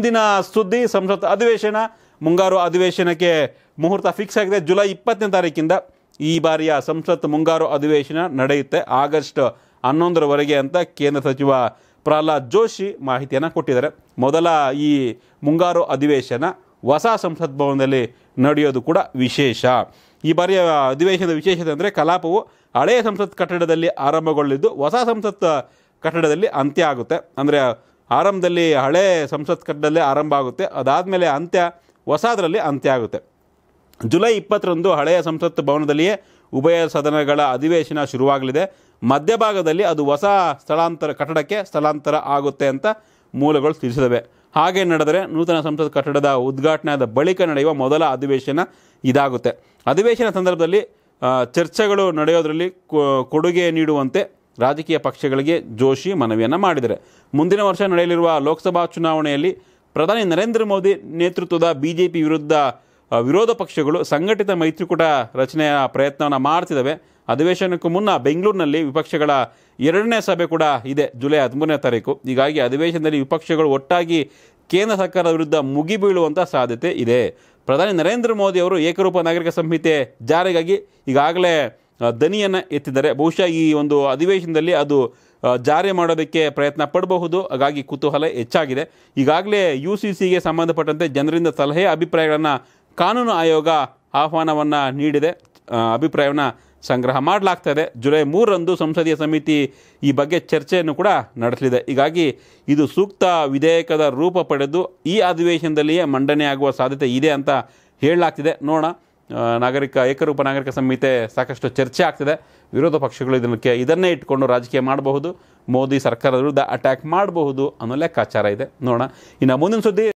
ಮುಂದಿನ ಸುದ್ದಿ ಸಂಸತ್ ಅಧಿವೇಶನ ಮುಂಗಾರು ಅಧಿವೇಶನಕ್ಕೆ ಮುಹೂರ್ತ ಫಿಕ್ಸ್ ಆಗಿದೆ ಜುಲೈ ಇಪ್ಪತ್ತನೇ ತಾರೀಕಿಂದ ಈ ಬಾರಿಯ ಸಂಸತ್ ಮುಂಗಾರು ಅಧಿವೇಶನ ನಡೆಯುತ್ತೆ ಆಗಸ್ಟ್ ಹನ್ನೊಂದರವರೆಗೆ ಅಂತ ಕೇಂದ್ರ ಸಚಿವ ಪ್ರಹ್ಲಾದ್ ಜೋಶಿ ಮಾಹಿತಿಯನ್ನು ಕೊಟ್ಟಿದ್ದಾರೆ ಮೊದಲ ಈ ಮುಂಗಾರು ಅಧಿವೇಶನ ಹೊಸ ಸಂಸತ್ ಭವನದಲ್ಲಿ ನಡೆಯೋದು ಕೂಡ ವಿಶೇಷ ಈ ಬಾರಿಯ ಅಧಿವೇಶನದ ವಿಶೇಷತೆ ಅಂದರೆ ಕಲಾಪವು ಹಳೆಯ ಸಂಸತ್ ಕಟ್ಟಡದಲ್ಲಿ ಆರಂಭಗೊಳ್ಳಿದ್ದು ಹೊಸ ಸಂಸತ್ ಕಟ್ಟಡದಲ್ಲಿ ಅಂತ್ಯ ಆಗುತ್ತೆ ಅಂದರೆ ಆರಂಭದಲ್ಲಿ ಹಳೆ ಸಂಸತ್ ಕಟ್ಟಡಲ್ಲೇ ಆರಂಭ ಆಗುತ್ತೆ ಅದಾದಮೇಲೆ ಅಂತ್ಯ ಹೊಸದರಲ್ಲಿ ಅಂತ್ಯ ಆಗುತ್ತೆ ಜುಲೈ ಇಪ್ಪತ್ತರಂದು ಹಳೆಯ ಸಂಸತ್ ಭವನದಲ್ಲಿಯೇ ಉಭಯ ಸದನಗಳ ಅಧಿವೇಶನ ಶುರುವಾಗಲಿದೆ ಮಧ್ಯಭಾಗದಲ್ಲಿ ಅದು ಹೊಸ ಸ್ಥಳಾಂತರ ಕಟ್ಟಡಕ್ಕೆ ಸ್ಥಳಾಂತರ ಆಗುತ್ತೆ ಅಂತ ಮೂಲಗಳು ತಿಳಿಸಿದವೆ ಹಾಗೆ ನಡೆದರೆ ನೂತನ ಸಂಸತ್ ಕಟ್ಟಡದ ಉದ್ಘಾಟನೆಯಾದ ಬಳಿಕ ನಡೆಯುವ ಮೊದಲ ಅಧಿವೇಶನ ಇದಾಗುತ್ತೆ ಅಧಿವೇಶನ ಸಂದರ್ಭದಲ್ಲಿ ಚರ್ಚೆಗಳು ನಡೆಯೋದರಲ್ಲಿ ಕೊಡುಗೆ ನೀಡುವಂತೆ ರಾಜಕೀಯ ಪಕ್ಷಗಳಿಗೆ ಜೋಶಿ ಮನವಿಯನ್ನು ಮಾಡಿದರೆ ಮುಂದಿನ ವರ್ಷ ನಡೆಯಲಿರುವ ಲೋಕಸಭಾ ಚುನಾವಣೆಯಲ್ಲಿ ಪ್ರಧಾನಿ ನರೇಂದ್ರ ಮೋದಿ ನೇತೃತ್ವದ ಬಿಜೆಪಿ ವಿರುದ್ಧ ವಿರೋಧ ಪಕ್ಷಗಳು ಸಂಘಟಿತ ಮೈತ್ರಿಕೂಟ ರಚನೆಯ ಪ್ರಯತ್ನವನ್ನು ಮಾಡ್ತಿದ್ದಾವೆ ಅಧಿವೇಶನಕ್ಕೂ ಮುನ್ನ ಬೆಂಗಳೂರಿನಲ್ಲಿ ವಿಪಕ್ಷಗಳ ಎರಡನೇ ಸಭೆ ಕೂಡ ಇದೆ ಜುಲೈ ಹದಿಮೂರನೇ ತಾರೀಕು ಹೀಗಾಗಿ ಅಧಿವೇಶನದಲ್ಲಿ ವಿಪಕ್ಷಗಳು ಒಟ್ಟಾಗಿ ಕೇಂದ್ರ ಸರ್ಕಾರದ ವಿರುದ್ಧ ಮುಗಿಬೀಳುವಂಥ ಸಾಧ್ಯತೆ ಇದೆ ಪ್ರಧಾನಿ ನರೇಂದ್ರ ಮೋದಿ ಅವರು ಏಕರೂಪ ನಾಗರಿಕ ಸಂಹಿತೆ ಜಾರಿಗಾಗಿ ಈಗಾಗಲೇ ದನಿಯನ್ನು ಎತ್ತಿದ್ದಾರೆ ಬಹುಶಃ ಈ ಒಂದು ಅಧಿವೇಶನದಲ್ಲಿ ಅದು ಜಾರಿ ಮಾಡೋದಕ್ಕೆ ಪ್ರಯತ್ನ ಪಡಬಹುದು ಹಾಗಾಗಿ ಕುತೂಹಲ ಹೆಚ್ಚಾಗಿದೆ ಈಗಾಗಲೇ ಯು ಸಿ ಸಿಗೆ ಸಂಬಂಧಪಟ್ಟಂತೆ ಜನರಿಂದ ಸಲಹೆ ಅಭಿಪ್ರಾಯಗಳನ್ನು ಕಾನೂನು ಆಯೋಗ ಆಹ್ವಾನವನ್ನು ನೀಡಿದೆ ಅಭಿಪ್ರಾಯವನ್ನು ಸಂಗ್ರಹ ಮಾಡಲಾಗ್ತಾ ಜುಲೈ ಮೂರರಂದು ಸಂಸದೀಯ ಸಮಿತಿ ಈ ಬಗ್ಗೆ ಚರ್ಚೆಯನ್ನು ಕೂಡ ನಡೆಸಲಿದೆ ಹೀಗಾಗಿ ಇದು ಸೂಕ್ತ ವಿಧೇಯಕದ ರೂಪ ಪಡೆದು ಈ ಅಧಿವೇಶನದಲ್ಲಿಯೇ ಮಂಡನೆಯಾಗುವ ಸಾಧ್ಯತೆ ಇದೆ ಅಂತ ಹೇಳಲಾಗ್ತಿದೆ ನೋಡೋಣ ನಾಗರಿಕ ಏಕರೂಪ ನಾಗರಿಕ ಸಂಹಿತೆ ಸಾಕಷ್ಟು ಚರ್ಚೆ ಆಗ್ತಿದೆ ವಿರೋಧ ಪಕ್ಷಗಳು ಇದಕ್ಕೆ ಇದನ್ನೇ ಇಟ್ಕೊಂಡು ರಾಜಕೀಯ ಮಾಡಬಹುದು ಮೋದಿ ಸರ್ಕಾರದ ವಿರುದ್ಧ ಅಟ್ಯಾಕ್ ಮಾಡಬಹುದು ಅನ್ನೋ ಲೆಕ್ಕಾಚಾರ ಇದೆ ನೋಡೋಣ ಇನ್ನು ಮುಂದಿನ ಸುದ್ದಿ